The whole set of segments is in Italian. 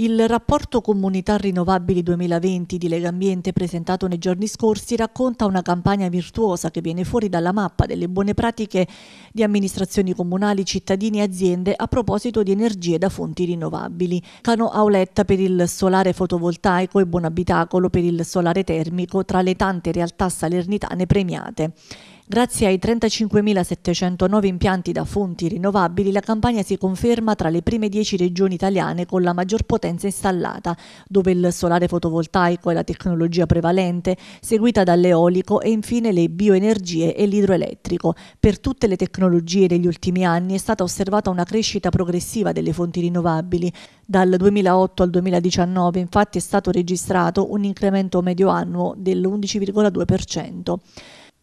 Il rapporto Comunità Rinnovabili 2020 di Legambiente presentato nei giorni scorsi racconta una campagna virtuosa che viene fuori dalla mappa delle buone pratiche di amministrazioni comunali, cittadini e aziende a proposito di energie da fonti rinnovabili. Cano Auletta per il solare fotovoltaico e Buonabitacolo per il solare termico tra le tante realtà salernitane premiate. Grazie ai 35.709 impianti da fonti rinnovabili, la Campania si conferma tra le prime 10 regioni italiane con la maggior potenza installata, dove il solare fotovoltaico è la tecnologia prevalente, seguita dall'eolico e infine le bioenergie e l'idroelettrico. Per tutte le tecnologie degli ultimi anni è stata osservata una crescita progressiva delle fonti rinnovabili. Dal 2008 al 2019 infatti è stato registrato un incremento medio annuo dell'11,2%.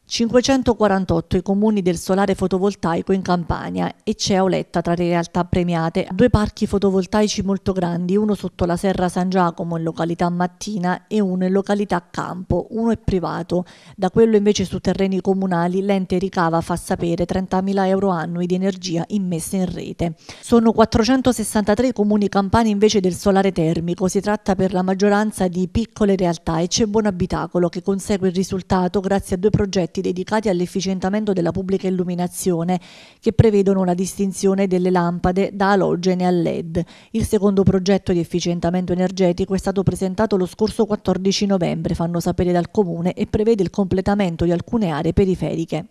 548 i comuni del solare fotovoltaico in Campania e c'è Auletta tra le realtà premiate, due parchi fotovoltaici molto grandi, uno sotto la Serra San Giacomo in località Mattina e uno in località Campo, uno è privato. Da quello invece su terreni comunali l'ente ricava, fa sapere, 30.000 euro annui di energia immessa in rete. Sono 463 i comuni campani invece del solare termico, si tratta per la maggioranza di piccole realtà e c'è Buon Abitacolo che consegue il risultato grazie a due progetti progetti dedicati all'efficientamento della pubblica illuminazione che prevedono la distinzione delle lampade da alogene a LED. Il secondo progetto di efficientamento energetico è stato presentato lo scorso 14 novembre, fanno sapere dal Comune, e prevede il completamento di alcune aree periferiche.